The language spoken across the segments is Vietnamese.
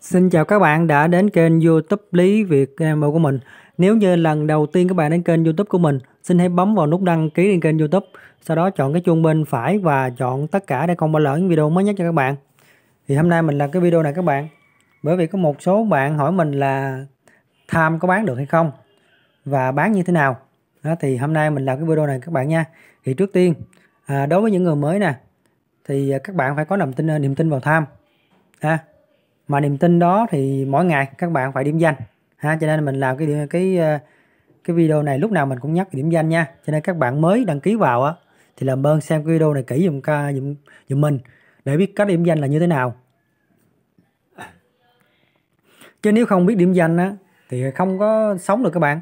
Xin chào các bạn đã đến kênh YouTube Lý Việt Gamer của mình. Nếu như lần đầu tiên các bạn đến kênh YouTube của mình, xin hãy bấm vào nút đăng ký trên kênh YouTube, sau đó chọn cái chuông bên phải và chọn tất cả để không bỏ lỡ những video mới nhất cho các bạn. Thì hôm nay mình làm cái video này các bạn, bởi vì có một số bạn hỏi mình là tham có bán được hay không và bán như thế nào. Đó, thì hôm nay mình làm cái video này các bạn nha. Thì trước tiên, à, đối với những người mới nè, thì các bạn phải có niềm tin niềm tin vào tham. Ha, mà niềm tin đó thì mỗi ngày các bạn phải điểm danh ha cho nên mình làm cái cái ờ, cái video này lúc nào mình cũng nhắc điểm danh nha cho nên các bạn mới đăng ký vào á thì làm ơn xem cái video này kỹ dùm ca dùm, dùm mình để biết cách điểm danh là như thế nào chứ nếu không biết điểm danh á thì không có sống được các bạn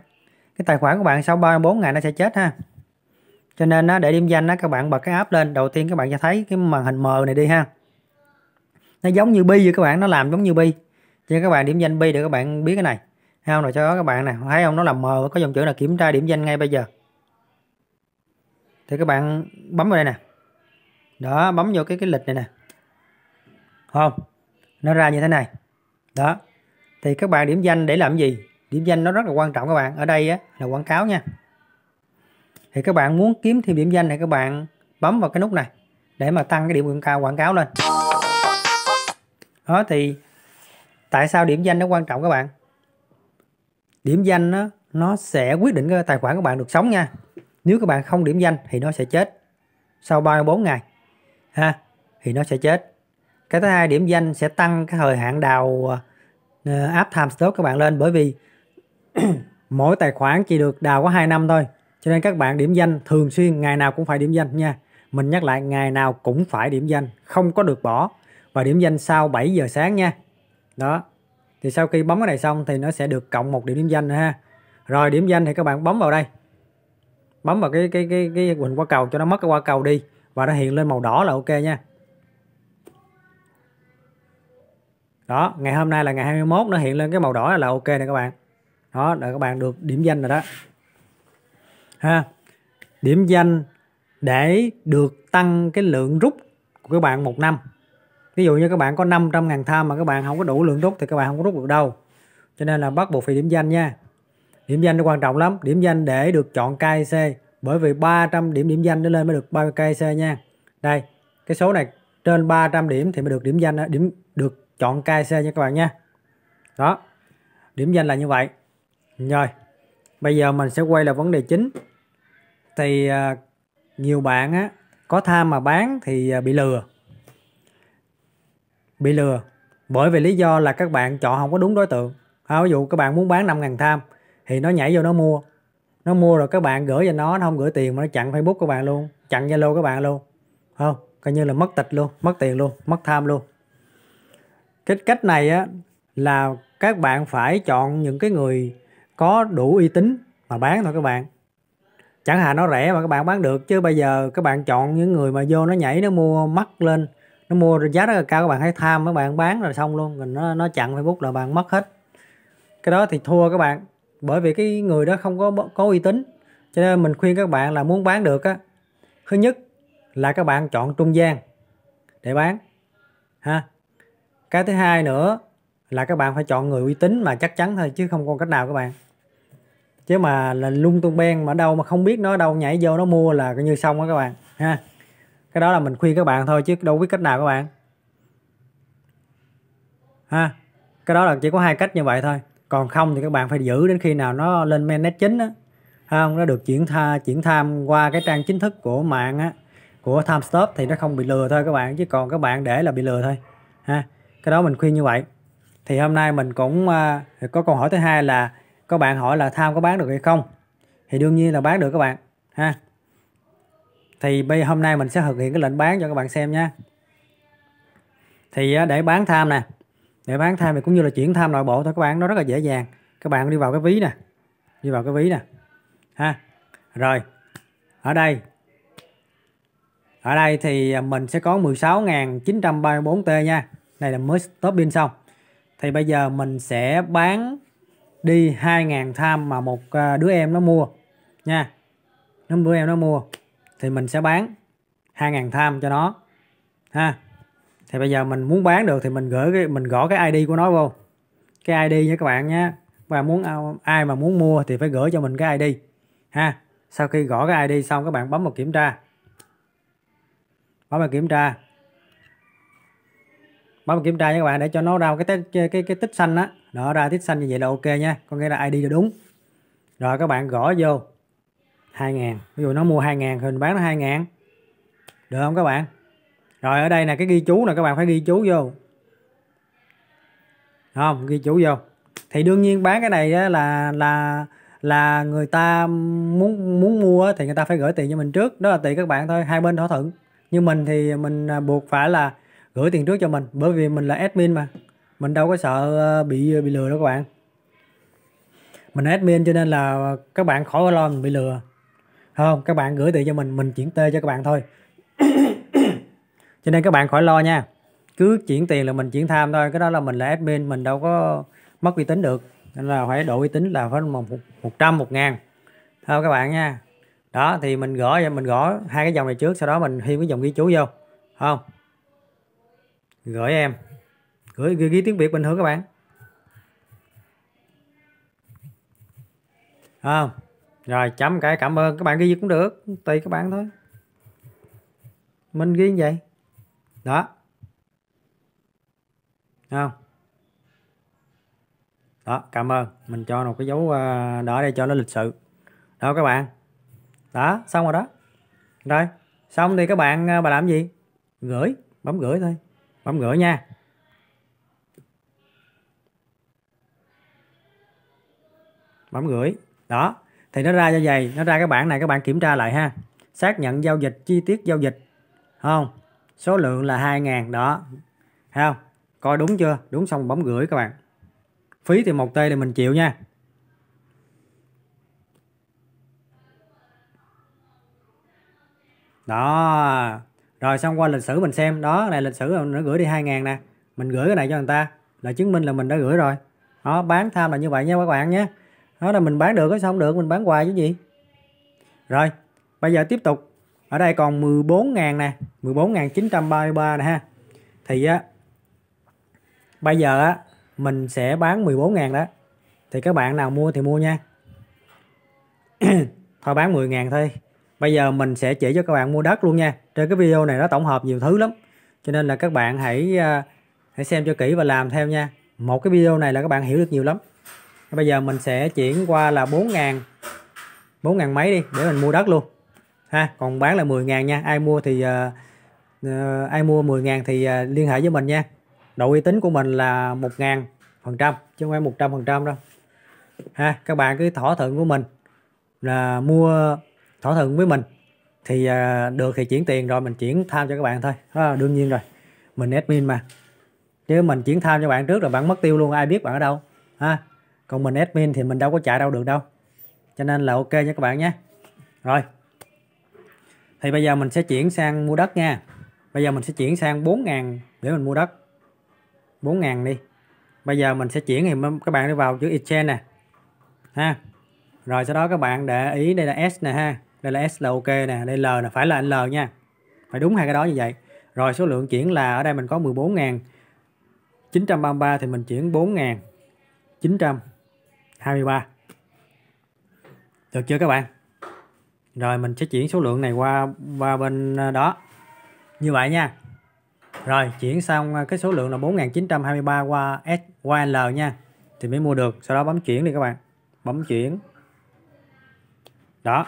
cái tài khoản của bạn sau 34 ngày nó sẽ chết ha cho nên á, để điểm danh á, các bạn bật cái app lên đầu tiên các bạn sẽ thấy cái màn hình mờ này đi ha nó giống như bi vậy các bạn nó làm giống như bi cho các bạn điểm danh bi để các bạn biết cái này thấy không rồi cho các bạn nè thấy không nó làm mờ có dòng chữ là kiểm tra điểm danh ngay bây giờ thì các bạn bấm vào đây nè đó bấm vô cái cái lịch này nè không nó ra như thế này đó thì các bạn điểm danh để làm gì điểm danh nó rất là quan trọng các bạn ở đây á, là quảng cáo nha thì các bạn muốn kiếm thêm điểm danh thì các bạn bấm vào cái nút này để mà tăng cái điểm quảng cao quảng cáo lên đó thì tại sao điểm danh nó quan trọng các bạn điểm danh nó nó sẽ quyết định cái tài khoản của bạn được sống nha nếu các bạn không điểm danh thì nó sẽ chết sau 34 ngày ha thì nó sẽ chết cái thứ hai điểm danh sẽ tăng cái thời hạn đào uh, app time stop các bạn lên bởi vì mỗi tài khoản chỉ được đào có 2 năm thôi cho nên các bạn điểm danh thường xuyên ngày nào cũng phải điểm danh nha mình nhắc lại ngày nào cũng phải điểm danh không có được bỏ và điểm danh sau 7 giờ sáng nha đó thì sau khi bấm cái này xong thì nó sẽ được cộng một điểm, điểm danh nữa ha rồi điểm danh thì các bạn bấm vào đây bấm vào cái cái cái cái quỳnh qua cầu cho nó mất cái qua cầu đi và nó hiện lên màu đỏ là ok nha đó ngày hôm nay là ngày 21 nó hiện lên cái màu đỏ là ok nè các bạn đó là các bạn được điểm danh rồi đó ha điểm danh để được tăng cái lượng rút của các bạn một năm ví dụ như các bạn có 500 ngàn tham mà các bạn không có đủ lượng rút thì các bạn không có rút được đâu cho nên là bắt buộc phải điểm danh nha điểm danh nó quan trọng lắm điểm danh để được chọn KIC bởi vì 300 điểm điểm danh nó lên mới được bao KIC nha đây cái số này trên 300 điểm thì mới được điểm danh điểm được chọn KIC nha các bạn nha đó điểm danh là như vậy rồi bây giờ mình sẽ quay là vấn đề chính thì à, nhiều bạn á có tham mà bán thì à, bị lừa bị lừa bởi vì lý do là các bạn chọn không có đúng đối tượng à, ví dụ các bạn muốn bán 5 ngàn tham thì nó nhảy vô nó mua nó mua rồi các bạn gửi cho nó nó không gửi tiền mà nó chặn facebook của bạn luôn chặn zalo các bạn luôn không coi như là mất tịch luôn mất tiền luôn mất tham luôn cái cách này á là các bạn phải chọn những cái người có đủ uy tín mà bán thôi các bạn chẳng hạn nó rẻ mà các bạn bán được chứ bây giờ các bạn chọn những người mà vô nó nhảy nó mua mắc lên nó mua giá rất là cao các bạn hãy tham các bạn bán rồi xong luôn rồi nó nó chặn facebook là bạn mất hết cái đó thì thua các bạn bởi vì cái người đó không có có uy tín cho nên mình khuyên các bạn là muốn bán được á thứ nhất là các bạn chọn trung gian để bán ha cái thứ hai nữa là các bạn phải chọn người uy tín mà chắc chắn thôi chứ không còn cách nào các bạn chứ mà là lung tung beng mà đâu mà không biết nó đâu nhảy vô nó mua là coi như xong đó các bạn ha cái đó là mình khuyên các bạn thôi chứ đâu biết cách nào các bạn ha cái đó là chỉ có hai cách như vậy thôi còn không thì các bạn phải giữ đến khi nào nó lên mainnet chính á không nó được chuyển tha chuyển tham qua cái trang chính thức của mạng á của timestop thì nó không bị lừa thôi các bạn chứ còn các bạn để là bị lừa thôi ha cái đó mình khuyên như vậy thì hôm nay mình cũng uh, có câu hỏi thứ hai là các bạn hỏi là tham có bán được hay không thì đương nhiên là bán được các bạn ha thì bây hôm nay mình sẽ thực hiện cái lệnh bán cho các bạn xem nha thì à, để bán tham nè để bán tham thì cũng như là chuyển tham nội bộ thôi các bạn nó rất là dễ dàng các bạn đi vào cái ví nè đi vào cái ví nè ha rồi ở đây ở đây thì à, mình sẽ có 16.934T nha này là mới top pin xong thì bây giờ mình sẽ bán đi 2.000 tham mà một à, đứa em nó mua nha nó đứa em nó mua thì mình sẽ bán 2.000 tham cho nó ha thì bây giờ mình muốn bán được thì mình gửi cái mình gõ cái ID của nó vô cái ID nha các bạn nhé và muốn ai mà muốn mua thì phải gửi cho mình cái ID ha sau khi gõ cái ID xong các bạn bấm vào kiểm tra bấm vào kiểm tra bấm vào kiểm tra nha các bạn để cho nó ra cái tích, cái cái, cái tích xanh á nó ra tích xanh như vậy là ok nha có nghĩa là ID là đúng rồi các bạn gõ vô 2 ngàn ví dụ nó mua 2 ngàn thì mình bán nó 2 ngàn được không các bạn rồi ở đây là cái ghi chú là các bạn phải ghi chú vô không ghi chú vô thì đương nhiên bán cái này là là là người ta muốn muốn mua thì người ta phải gửi tiền cho mình trước đó là tùy các bạn thôi hai bên thỏa thuận nhưng mình thì mình à, buộc phải là gửi tiền trước cho mình bởi vì mình là admin mà mình đâu có sợ ờ, bị ờ, bị lừa đâu các bạn mình admin cho nên là các bạn khỏi lo mình bị lừa không các bạn gửi tiền cho mình mình chuyển tê cho các bạn thôi cho nên các bạn khỏi lo nha cứ chuyển tiền là mình chuyển tham thôi cái đó là mình là admin mình đâu có mất uy tín được nên là phải độ uy tín là phải một một trăm một ngàn thôi các bạn nha đó thì mình gõ mình gõ hai cái dòng này trước sau đó mình thêm cái dòng ghi chú vô không gửi em gửi ghi, ghi tiếng việt bình thường các bạn không à rồi chấm cái cảm ơn các bạn ghi gì cũng được tùy các bạn thôi mình ghi như vậy đó không đó cảm ơn mình cho một cái dấu ờ, đỏ đây cho nó lịch sự đó các bạn đó xong rồi đó rồi xong thì các bạn ờ, bà làm gì gửi bấm gửi thôi bấm gửi nha bấm gửi đó thì nó ra như vậy nó ra cái bảng này các bạn kiểm tra lại ha xác nhận giao dịch chi tiết giao dịch không số lượng là 2.000 đó Thấy không coi đúng chưa đúng xong bấm gửi các bạn phí thì một t thì mình chịu nha đó rồi xong qua lịch sử mình xem đó này lịch sử nó gửi đi 2.000 nè mình gửi cái này cho người ta là chứng minh là mình đã gửi rồi đó bán tham là như vậy nha các bạn nhé đó là mình bán được hay xong được mình bán hoài chứ gì rồi bây giờ tiếp tục ở đây còn 14.000 nè 14.933 nè ha thì á bây giờ á mình sẽ bán 14.000 đó thì các bạn nào mua thì mua nha thôi bán 10.000 thôi bây giờ mình sẽ chỉ cho các bạn mua đất luôn nha trên cái video này nó tổng hợp nhiều thứ lắm cho nên là các bạn hãy à, hãy xem cho kỹ và làm theo nha một cái video này là các bạn hiểu được nhiều lắm bây giờ mình sẽ chuyển qua là 4 ngàn 4 ngàn mấy đi để mình mua đất luôn ha còn bán là 10 ngàn nha ai mua thì uh, ai mua 10 ngàn thì uh, liên hệ với mình nha độ uy tín của mình là 1 ngàn phần trăm chứ không phải 100 phần trăm đâu ha các bạn cứ thỏa thuận của mình là mua thỏa thuận với mình thì uh, được thì chuyển tiền rồi mình chuyển tham cho các bạn thôi à, đương nhiên rồi mình admin mà chứ mình chuyển tham cho bạn trước rồi bạn mất tiêu luôn ai biết bạn ở đâu ha còn mình admin thì mình đâu có chạy đâu được đâu cho nên là ok nha các bạn nhé rồi thì bây giờ mình sẽ chuyển sang mua đất nha bây giờ mình sẽ chuyển sang 4.000 để mình mua đất 4.000 đi bây giờ mình sẽ chuyển thì các bạn đi vào chữ exchange nè ha rồi sau đó các bạn để ý đây là S nè ha đây là S là ok nè đây L là phải là L nha phải đúng hai cái đó như vậy rồi số lượng chuyển là ở đây mình có 14.933 thì mình chuyển 4.900 23 được chưa các bạn rồi mình sẽ chuyển số lượng này qua qua bên ờ, đó như vậy nha rồi chuyển xong ờ, cái số lượng là 4923 qua S qua L nha thì mới mua được sau đó bấm chuyển đi các bạn bấm chuyển đó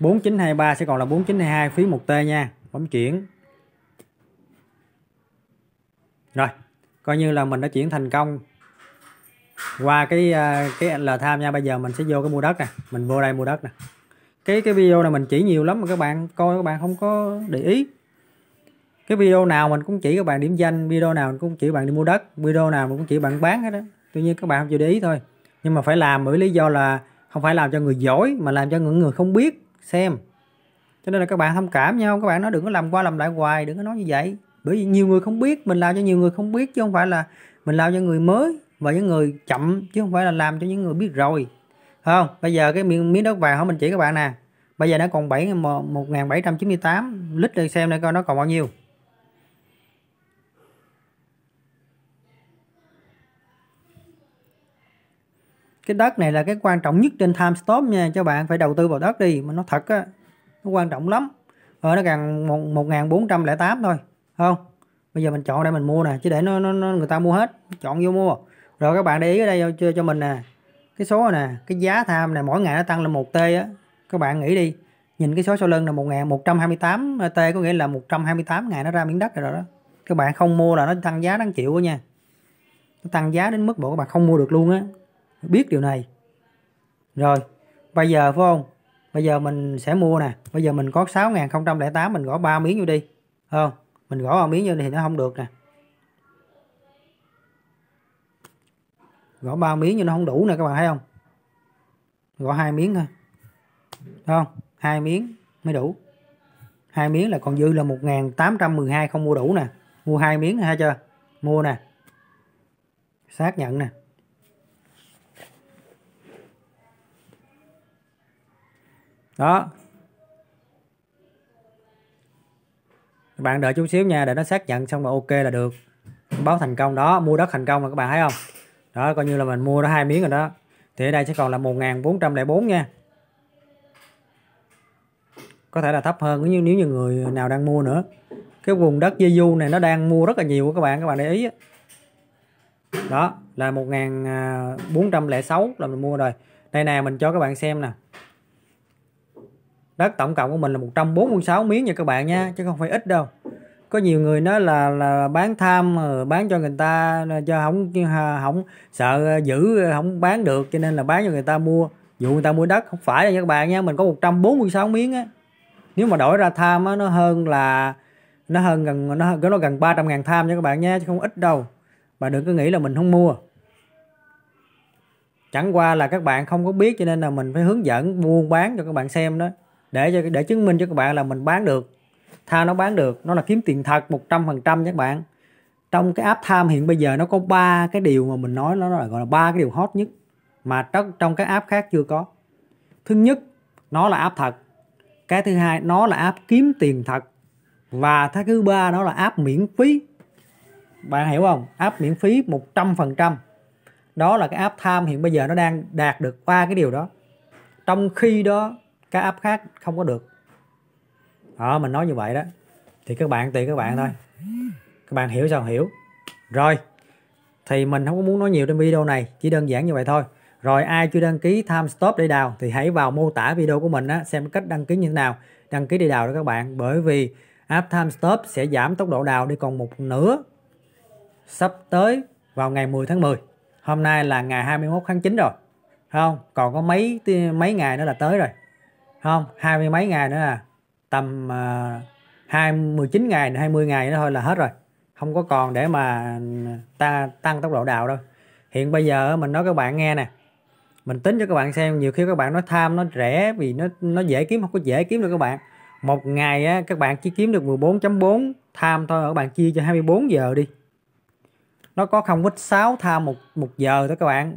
4923 sẽ còn là 4922 phí 1T nha bấm chuyển rồi coi như là mình đã chuyển thành công qua cái à, cái là tham nha bây giờ mình sẽ vô cái mua đất nè mình vô đây mua đất nè cái cái video này mình chỉ nhiều lắm mà các bạn coi các bạn không có để ý cái video nào mình cũng chỉ các bạn điểm danh video nào mình cũng chỉ bạn đi mua đất video nào mình cũng chỉ bạn bán hết đó tuy nhiên các bạn không chịu để ý thôi nhưng mà phải làm bởi lý do là không phải làm cho người giỏi mà làm cho những người không biết xem cho nên là các bạn thông cảm nhau các bạn nói đừng có làm qua làm lại hoài đừng có nói như vậy bởi vì nhiều người không biết mình làm cho nhiều người không biết chứ không phải là mình làm cho người mới và những người chậm chứ không phải là làm cho những người biết rồi không bây giờ cái miếng, miếng đất vàng không mình chỉ các bạn nè bây giờ nó còn 7 1798 lít đây xem đây coi nó còn bao nhiêu cái đất này là cái quan trọng nhất trên time stop nha cho bạn phải đầu tư vào đất đi mà nó thật á nó quan trọng lắm ở ờ, nó gần 1408 thôi không bây giờ mình chọn đây mình mua nè chứ để nó, nó, nó người ta mua hết chọn vô mua rồi các bạn để ý ở đây cho, cho mình nè cái số này nè cái giá tham này mỗi ngày nó tăng lên một t á các bạn nghĩ đi nhìn cái số sau lưng là một 1128 t ờ, có nghĩa là 128 ngày nó ra miếng đất rồi đó các bạn không mua là nó tăng giá đáng chịu nha nó tăng giá đến mức bộ các bạn không mua được luôn á biết điều này rồi bây giờ phải không bây giờ mình sẽ mua nè bây giờ mình có 6008 mình gõ 3 miếng vô đi không mình gõ 3 miếng vô thì nó không được nè gõ ba miếng nhưng nó không đủ nè các bạn thấy không gõ hai miếng thôi Đúng không hai miếng mới đủ hai miếng là còn dư là 1812 không mua đủ nè mua hai miếng ha chưa mua nè xác nhận nè đó bạn đợi chút xíu nha để nó xác nhận xong rồi ok là được báo thành công đó mua đất thành công là các bạn thấy không đó coi như là mình mua nó hai miếng rồi đó thì ở đây sẽ còn là 1404 nha có thể là thấp hơn nếu như người nào đang mua nữa cái vùng đất Jeju này nó đang mua rất là nhiều các bạn các bạn để ý đó là 1406 là mình mua rồi đây nè mình cho các bạn xem nè đất tổng cộng của mình là 146 miếng nha các bạn nha chứ không phải ít đâu có nhiều người nói là là bán tham bán cho người ta cho không không sợ giữ không bán được cho nên là bán cho người ta mua dụ người ta mua đất không phải nha các bạn nha mình có 146 miếng á nếu mà đổi ra tham á nó hơn là nó hơn gần nó nó gần 300 ngàn tham nha các bạn nha chứ không ít đâu mà đừng có nghĩ là mình không mua chẳng qua là các bạn không có biết cho nên là mình phải hướng dẫn buôn bán cho các bạn xem đó để cho để chứng minh cho các bạn là mình bán được tha nó bán được nó là kiếm tiền thật 100% các bạn trong cái app tham hiện bây giờ nó có ba cái điều mà mình nói nó gọi là ba cái điều hot nhất mà trong trong các app khác chưa có thứ nhất nó là app thật cái thứ hai nó là app kiếm tiền thật và cái thứ ba nó là app miễn phí bạn hiểu không app miễn phí 100% đó là cái app tham hiện bây giờ nó đang đạt được ba cái điều đó trong khi đó các app khác không có được đó ờ, mình nói như vậy đó thì các bạn tùy các bạn thôi các bạn hiểu sao hiểu rồi thì mình không có muốn nói nhiều trên video này chỉ đơn giản như vậy thôi rồi ai chưa đăng ký time stop để đào thì hãy vào mô tả video của mình á, xem cách đăng ký như thế nào đăng ký đi đào đó các bạn bởi vì app time stop sẽ giảm tốc độ đào đi còn một nửa sắp tới vào ngày 10 tháng 10 hôm nay là ngày 21 tháng 9 rồi không còn có mấy mấy ngày nữa là tới rồi không hai mươi mấy ngày nữa à tầm uh, à, 29 ngày 20 ngày nữa thôi là hết rồi không có còn để mà à, ta tăng tốc độ đào đâu hiện bây giờ mình nói các bạn nghe nè mình tính cho các bạn xem nhiều khi các bạn nói tham nó rẻ vì nó nó dễ kiếm không có dễ kiếm được các bạn một ngày á, các bạn chỉ kiếm được 14.4 tham thôi các bạn chia cho 24 giờ đi nó có không có 6 tham một một giờ thôi các bạn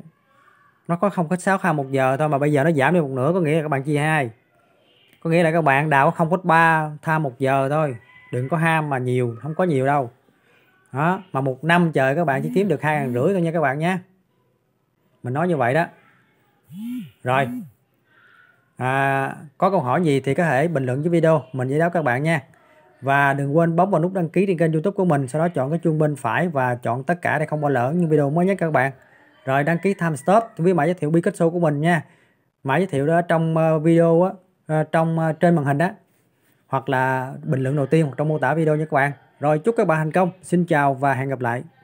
nó có không có 6 tham một giờ thôi mà bây giờ nó giảm đi một nửa có nghĩa là các bạn chia hai có nghĩa là các bạn đào không có 0.3 tham một giờ thôi đừng có ham mà nhiều không có nhiều đâu đó mà một năm trời các bạn chỉ kiếm được hai ngàn rưỡi thôi nha các bạn nhé mình nói như vậy đó rồi à, có câu hỏi gì thì có thể bình luận dưới video mình giải đáp các bạn nha và đừng quên bấm vào nút đăng ký trên kênh youtube của mình sau đó chọn cái chuông bên phải và chọn tất cả để không bỏ lỡ những video mới nhất các bạn rồi đăng ký time stop với mã giới thiệu Pikachu của mình nha mã giới thiệu đó trong ờ, video á Ờ, trong ờ, trên màn hình đó hoặc là bình luận đầu tiên hoặc trong mô tả video nha các bạn. Rồi chúc các bạn thành công. Xin chào và hẹn gặp lại.